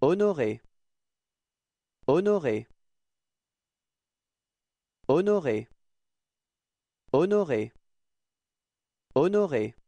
honoré honoré honoré honoré honoré